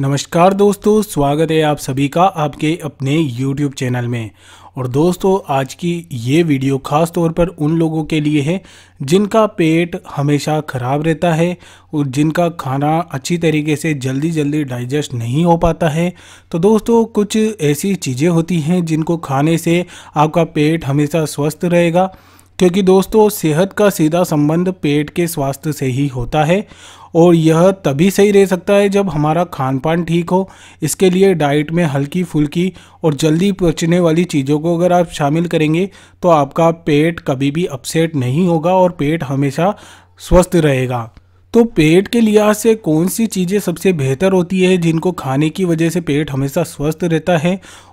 नमस्कार दोस्तों स्वागत है आप सभी का आपके अपने YouTube चैनल में और दोस्तों आज की ये वीडियो खास तौर पर उन लोगों के लिए है जिनका पेट हमेशा ख़राब रहता है और जिनका खाना अच्छी तरीके से जल्दी जल्दी डाइजेस्ट नहीं हो पाता है तो दोस्तों कुछ ऐसी चीज़ें होती हैं जिनको खाने से आपका पेट हमेशा स्वस्थ रहेगा क्योंकि दोस्तों सेहत का सीधा संबंध पेट के स्वास्थ्य से ही होता है और यह तभी सही रह सकता है जब हमारा खान पान ठीक हो इसके लिए डाइट में हल्की फुल्की और जल्दी पचने वाली चीज़ों को अगर आप शामिल करेंगे तो आपका पेट कभी भी अपसेट नहीं होगा और पेट हमेशा स्वस्थ रहेगा तो पेट के लिहाज से कौन सी चीज़ें सबसे बेहतर होती है जिनको खाने की वजह से पेट हमेशा स्वस्थ रहता है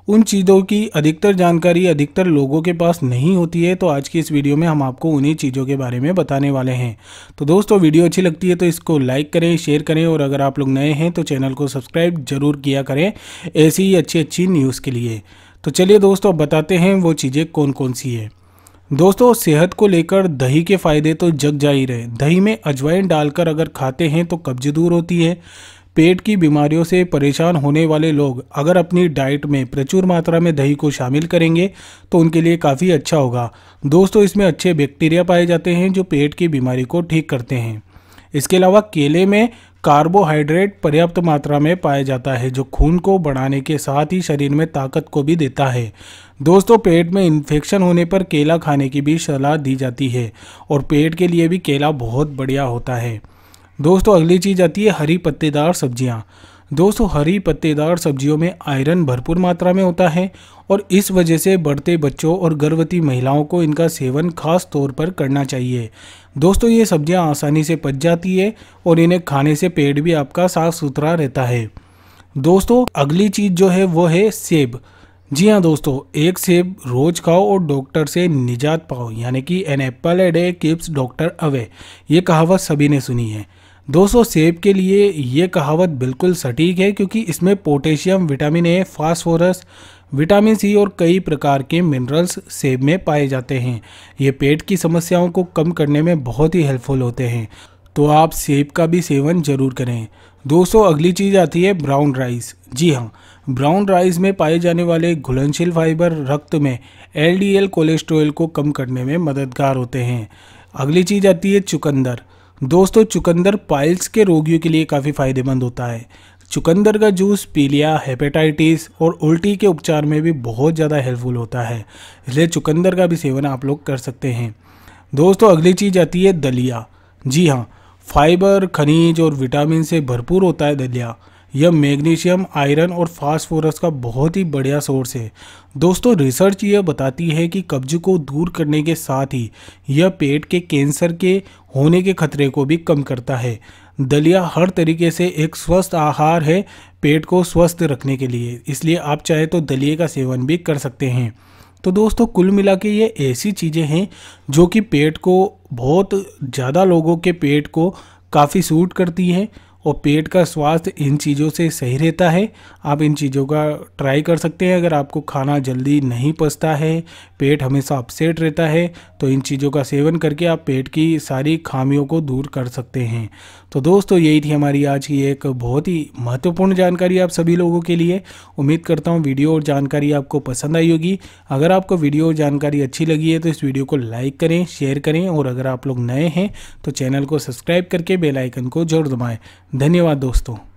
उन चीज़ों की अधिकतर जानकारी अधिकतर लोगों के पास नहीं होती है तो आज की इस वीडियो में हम आपको उन्हीं चीज़ों के बारे में बताने वाले हैं तो दोस्तों वीडियो अच्छी लगती है तो इसको लाइक करें शेयर करें और अगर आप लोग नए हैं तो चैनल को सब्सक्राइब जरूर किया करें ऐसी ही अच्छी अच्छी न्यूज़ के लिए तो चलिए दोस्तों बताते हैं वो चीज़ें कौन कौन सी है दोस्तों सेहत को लेकर दही के फ़ायदे तो जग जा ही रहे दही में अजवाइन डालकर अगर खाते हैं तो कब्ज दूर होती है पेट की बीमारियों से परेशान होने वाले लोग अगर अपनी डाइट में प्रचुर मात्रा में दही को शामिल करेंगे तो उनके लिए काफ़ी अच्छा होगा दोस्तों इसमें अच्छे बैक्टीरिया पाए जाते हैं जो पेट की बीमारी को ठीक करते हैं इसके अलावा केले में कार्बोहाइड्रेट पर्याप्त मात्रा में पाया जाता है जो खून को बढ़ाने के साथ ही शरीर में ताकत को भी देता है दोस्तों पेट में इन्फेक्शन होने पर केला खाने की भी सलाह दी जाती है और पेट के लिए भी केला बहुत बढ़िया होता है दोस्तों अगली चीज़ आती है हरी पत्तेदार सब्जियाँ दोस्तों हरी पत्तेदार सब्जियों में आयरन भरपूर मात्रा में होता है और इस वजह से बढ़ते बच्चों और गर्भवती महिलाओं को इनका सेवन खास तौर पर करना चाहिए दोस्तों ये सब्जियां आसानी से पच जाती है और इन्हें खाने से पेट भी आपका साफ सुथरा रहता है दोस्तों अगली चीज़ जो है वो है सेब जी हाँ दोस्तों एक सेब रोज खाओ और डॉक्टर से निजात पाओ यानी कि an apple a day a doctor away ये कहावत सभी ने सुनी है दोस्तों सेब के लिए ये कहावत बिल्कुल सटीक है क्योंकि इसमें potassium vitamin A phosphorus vitamin C और कई प्रकार के मिनरल्स सेब में पाए जाते हैं ये पेट की समस्याओं को कम करने में बहुत ही हेल्पफुल होते हैं तो आप सेब का भी सेवन ज़रूर करें दोस्तों अगली चीज़ आती है ब्राउन राइस जी हाँ ब्राउन राइस में पाए जाने वाले घुलनशील फाइबर रक्त में एलडीएल कोलेस्ट्रॉल को कम करने में मददगार होते हैं अगली चीज़ आती है चुकंदर दोस्तों चुकंदर पाइल्स के रोगियों के लिए काफ़ी फायदेमंद होता है चुकंदर का जूस पीलिया हेपेटाइटिस और उल्टी के उपचार में भी बहुत ज़्यादा हेल्पफुल होता है इसलिए चुकंदर का भी सेवन आप लोग कर सकते हैं दोस्तों अगली चीज़ आती है दलिया जी हाँ फाइबर खनिज और विटामिन से भरपूर होता है दलिया यह मैग्नीशियम आयरन और फास्फोरस का बहुत ही बढ़िया सोर्स है दोस्तों रिसर्च यह बताती है कि कब्ज को दूर करने के साथ ही यह पेट के कैंसर के होने के खतरे को भी कम करता है दलिया हर तरीके से एक स्वस्थ आहार है पेट को स्वस्थ रखने के लिए इसलिए आप चाहे तो दलिए का सेवन भी कर सकते हैं तो दोस्तों कुल मिला के ये ऐसी चीज़ें हैं जो कि पेट को बहुत ज़्यादा लोगों के पेट को काफ़ी सूट करती है और पेट का स्वास्थ्य इन चीज़ों से सही रहता है आप इन चीज़ों का ट्राई कर सकते हैं अगर आपको खाना जल्दी नहीं पसता है पेट हमेशा अपसेट रहता है तो इन चीज़ों का सेवन करके आप पेट की सारी खामियों को दूर कर सकते हैं तो दोस्तों यही थी हमारी आज की एक बहुत ही महत्वपूर्ण जानकारी आप सभी लोगों के लिए उम्मीद करता हूँ वीडियो और जानकारी आपको पसंद आई होगी अगर आपको वीडियो और जानकारी अच्छी लगी है तो इस वीडियो को लाइक करें शेयर करें और अगर आप लोग नए हैं तो चैनल को सब्सक्राइब करके बेलाइकन को जरूर दबाएँ धन्यवाद दोस्तों